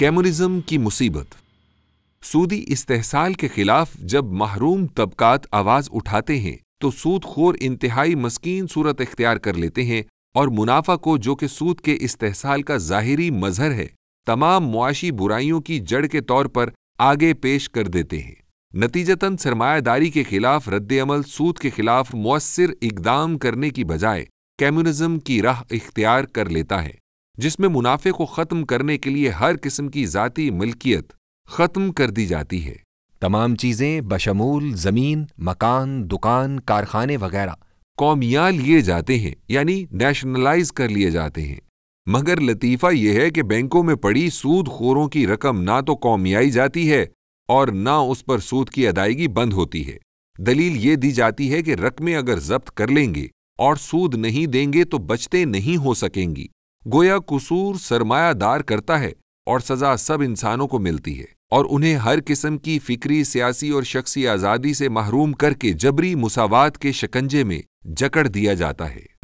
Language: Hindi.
कैमरिज्म की मुसीबत सूदी इस्तेसाल के खिलाफ जब महरूम तबकात आवाज उठाते हैं तो सूदखोर इंतहाई मस्कीन सूरत इख्तियार कर लेते हैं और मुनाफा को जो कि सूद के इस्तेसाल का ज़ाहरी मजहर है तमाम मुआशी बुराइयों की जड़ के तौर पर आगे पेश कर देते हैं नतीजतन सरमायादारी के खिलाफ रद्दमल सूद के खिलाफ मौसर इकदाम करने की बजाय कम्युनिज्म की राह इख्तियार कर लेता है जिसमें मुनाफे को ख़त्म करने के लिए हर किस्म की जाति मिल्कियत ख़त्म कर दी जाती है तमाम चीज़ें बशमूल ज़मीन मकान दुकान कारखाने वगैरह कौमिया लिए जाते हैं यानी नेशनलाइज कर लिए जाते हैं मगर लतीफ़ा यह है कि बैंकों में पड़ी सूद खोरों की रकम ना तो कौमियाई जाती है और ना उस पर सूद की अदायगी बंद होती है दलील ये दी जाती है कि रकमें अगर जब्त कर लेंगे और सूद नहीं देंगे तो बचते नहीं हो सकेंगी गोया कसूर सरमायादार करता है और सजा सब इंसानों को मिलती है और उन्हें हर किस्म की फिक्री सियासी और शख्सी आज़ादी से महरूम करके जबरी मुसावात के शिकंजे में जकड़ दिया जाता है